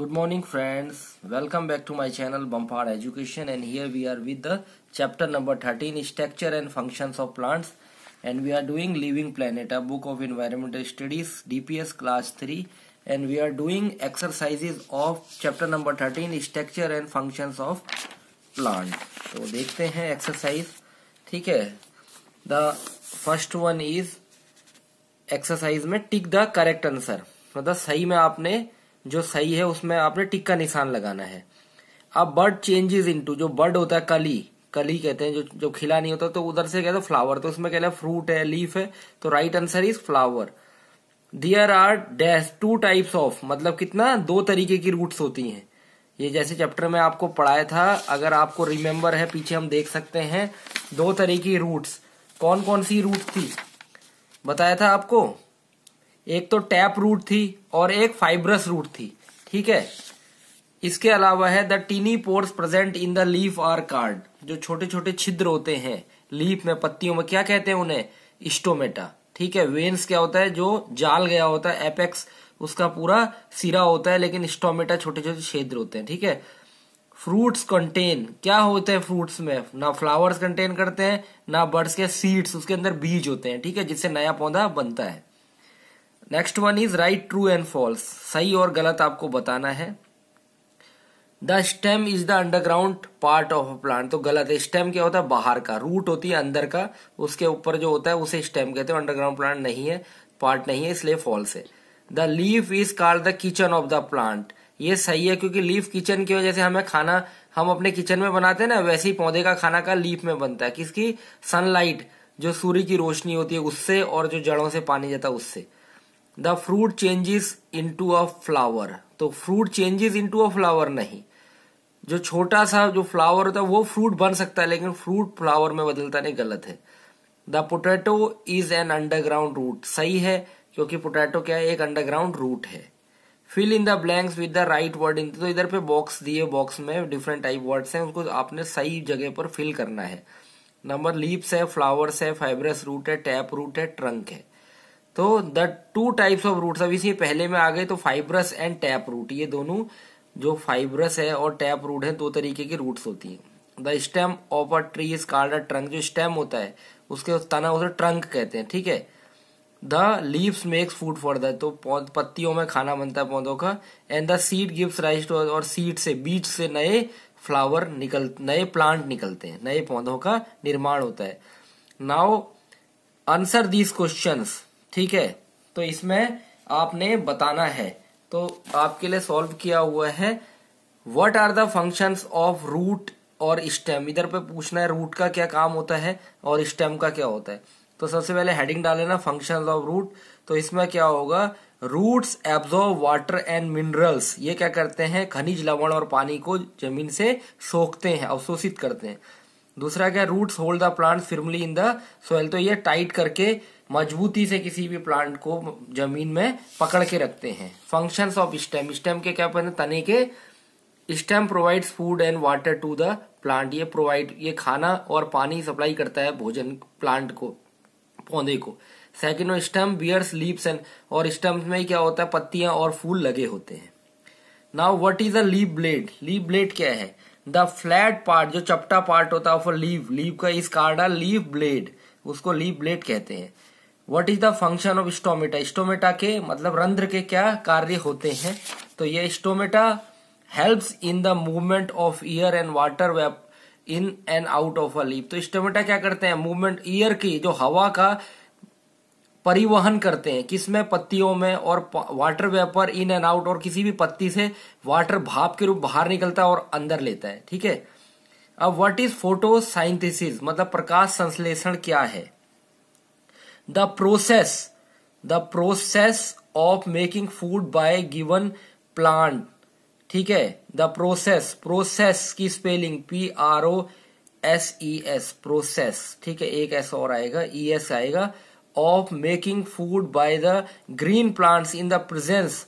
good morning friends welcome back to my channel bompard education and here we are with the chapter number 13 structure and functions of plants and we are doing living planet a book of environmental studies dps class 3 and we are doing exercises of chapter number 13 structure and functions of plant तो देखते हैं exercise ठीक है the first one is exercise में tick the correct answer मतलब सही में आपने जो सही है उसमें आपने टिक का निशान लगाना है अब बर्ड चेंजेस इनटू जो बर्ड होता है कली कली कहते हैं जो जो खिला नहीं होता तो उधर से कहते फ्लावर तो उसमें कहते फ्रूट है लीफ है तो right answer is flower there are dash two types of मतलब कितना दो तरीके की रूट्स होती हैं ये जैसे चैप्टर में आपको पढ़ाया था अगर आपको रिमेम्बर है पीछे हम देख सकते हैं दो तरीके की रूट्स कौन कौन सी रूट थी बताया था आपको एक तो टैप रूट थी और एक फाइब्रस रूट थी ठीक है इसके अलावा है the tiny pores present in the leaf are called जो छोटे छोटे छिद्र होते हैं लीफ में पत्तियों में क्या कहते हैं उन्हें इस्टोमेटा ठीक है वेन्स क्या होता है जो जाल गया होता है एपेक्स उसका पूरा सिरा होता है लेकिन स्टोमेटा छोटे छोटे छिद्र होते हैं ठीक है फ्रूट्स कंटेन क्या होते हैं फ्रूट्स में ना फ्लावर्स कंटेन करते हैं ना बर्ड्स के सीड्स उसके अंदर बीज होते हैं ठीक है जिससे नया पौधा बनता है next one is right true and false सही और गलत आपको बताना है the stem is the underground part of a plant तो गलत है स्टेम क्या होता है बाहर का रूट होती है अंदर का उसके ऊपर जो होता है उसे स्टेम कहते हैं अंडरग्राउंड प्लांट नहीं है पार्ट नहीं है इसलिए फॉल्स है the leaf is called the kitchen of the plant ये सही है क्योंकि लीफ किचन की वजह से हमें खाना हम अपने किचन में बनाते हैं ना वैसे ही पौधे का खाना का लीफ में बनता है किसकी सनलाइट जो सूर्य की रोशनी होती है उससे और जो जड़ों से पानी जाता है उससे the fruit changes into a flower तो fruit changes into a flower नहीं जो छोटा सा जो फ्लावर होता है वो फ्रूट बन सकता है लेकिन फ्रूट फ्लावर में बदलता नहीं गलत है the potato is an underground root सही है क्योंकि पोटैटो क्या है एक अंडरग्राउंड रूट है fill in the blanks with the right word in तो इधर पे बॉक्स दिए बॉक्स में डिफरेंट टाइप वर्ड्स हैं उनको आपने सही जगह पर फिल करना है नंबर लीप्स है फ्लावर्स है फाइब्रस रूट है टैप रूट है ट्रंक है तो the two types of roots अब इसी पहले में आ गए तो फाइब्रस एंड टैप रूट ये दोनों जो फाइब्रस है और टैप रूट है दो तरीके की रूट्स होती हैं the stem of a tree is called a trunk जो स्टेम होता है उसके तना उसे ट्रंक कहते हैं ठीक है the leaves makes food for the तो पत्तियों में खाना बनता है पौधों का and the seed gives rise to और सीड से बीज से नए फ्लावर निकल नए प्लांट निकलते हैं नए पौधों का निर्माण होता है नाउ आंसर दीज क्वेश्चंस ठीक है तो इसमें आपने बताना है तो आपके लिए सॉल्व किया हुआ है what are the function of root और स्टेम इधर पे पूछना है रूट का क्या काम होता है और स्टेम का क्या होता है तो सबसे पहले हेडिंग डाल लेना फंक्शन ऑफ रूट तो इसमें क्या होगा roots absorb water and minerals ये क्या करते हैं खनिज लवण और पानी को जमीन से सोखते हैं अवशोषित करते हैं दूसरा क्या root hold the plant firmly in the soil तो ये टाइट करके मजबूती से किसी भी प्लांट को जमीन में पकड़ के रखते हैं फंक्शंस ऑफ स्टेम स्टेम के क्या पता तने के stem provides food and water to the plant ये प्रोवाइड ये खाना और पानी सप्लाई करता है भोजन प्लांट को पौधे को second stem bears leaves and और स्टेम्स में क्या होता है पत्तियां और फूल लगे होते हैं now what is a leaf blade leaf blade क्या है द फ्लैट पार्ट जो चपटा पार्ट होता है ऑफ लीव लीव का इस कार्डा लीव ब्लेड उसको लीव ब्लेड कहते हैं what is the function of stomata stomata के मतलब रंध्र के क्या कार्य होते हैं तो ये stomata helps in the movement of air and water vapour in and out of a leaf तो स्टोमेटा क्या करते हैं मूवमेंट ईयर की जो हवा का परिवहन करते हैं किसमें पत्तियों में और water vapour in and out और किसी भी पत्ती से वाटर भाप के रूप बाहर निकलता है और अंदर लेता है ठीक है अब व्हाट इज फोटोसाइंथेसिस मतलब प्रकाश संश्लेषण क्या है the process the process of making food by given plant ठीक है द प्रोसेस प्रोसेस की spelling P R O S E S process ठीक है एक एस और आएगा ई e एस आएगा of making food by the green plants in the presence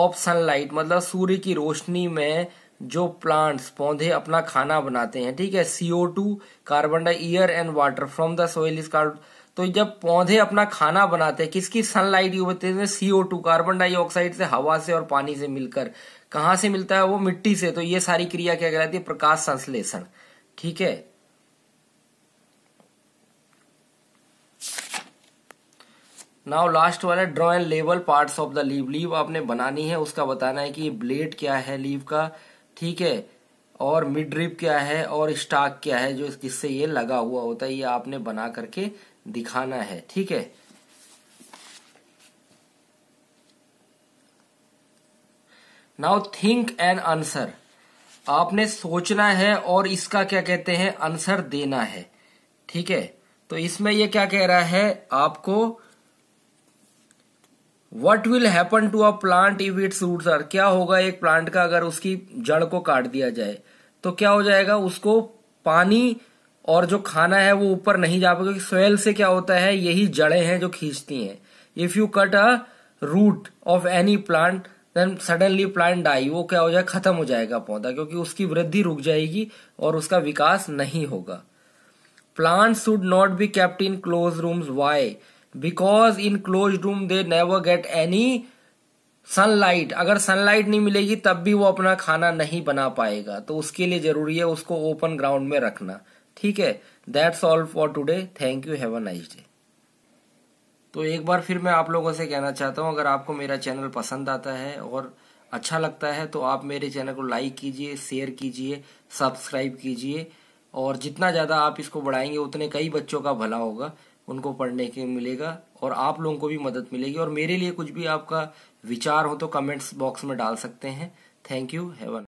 of sunlight मतलब सूर्य की रोशनी में जो प्लांट्स पौधे अपना खाना बनाते हैं ठीक है सीओ टू कार्बन डाइयर and water from the soil is card तो जब पौधे अपना खाना बनाते हैं किसकी सनलाइट यूज होते हैं सीओ टू कार्बन डाइऑक्साइड से हवा से और पानी से मिलकर कहां से मिलता है वो मिट्टी से तो ये सारी क्रिया क्या कहलाती है प्रकाश संश्लेषण ठीक है नाउ लास्ट वाला draw and label part of the leaf leaf आपने बनानी है उसका बताना है कि ब्लेड क्या है लीव का ठीक है और मिड रिप क्या है और स्टाक क्या है जो किससे ये लगा हुआ होता है ये आपने बना करके दिखाना है ठीक है नाउ थिंक एंड आंसर आपने सोचना है और इसका क्या कहते हैं आंसर देना है ठीक है तो इसमें ये क्या कह रहा है आपको what will happen to a plant if its roots are क्या होगा एक प्लांट का अगर उसकी जड़ को काट दिया जाए तो क्या हो जाएगा उसको पानी और जो खाना है वो ऊपर नहीं जा पाएगा क्योंकि सोयल से क्या होता है यही जड़े हैं जो खींचती हैं if you cut a root of any plant then suddenly plant die वो क्या हो जाए खत्म हो जाएगा पौधा क्योंकि उसकी वृद्धि रुक जाएगी और उसका विकास नहीं होगा plant should not be kept in close rooms why because in close room they never get any sunlight अगर सनलाइट नहीं मिलेगी तब भी वो अपना खाना नहीं बना पाएगा तो उसके लिए जरूरी है उसको ओपन ग्राउंड में रखना ठीक है that's all for today thank you have a nice day तो एक बार फिर मैं आप लोगों से कहना चाहता हूँ अगर आपको मेरा चैनल पसंद आता है और अच्छा लगता है तो आप मेरे चैनल को लाइक कीजिए शेयर कीजिए सब्सक्राइब कीजिए और जितना ज़्यादा आप इसको बढ़ाएंगे उतने कई बच्चों का भला होगा उनको पढ़ने के मिलेगा और आप लोगों को भी मदद मिलेगी और मेरे लिए कुछ भी आपका विचार हो तो कमेंट्स बॉक्स में डाल सकते हैं थैंक यू हैवन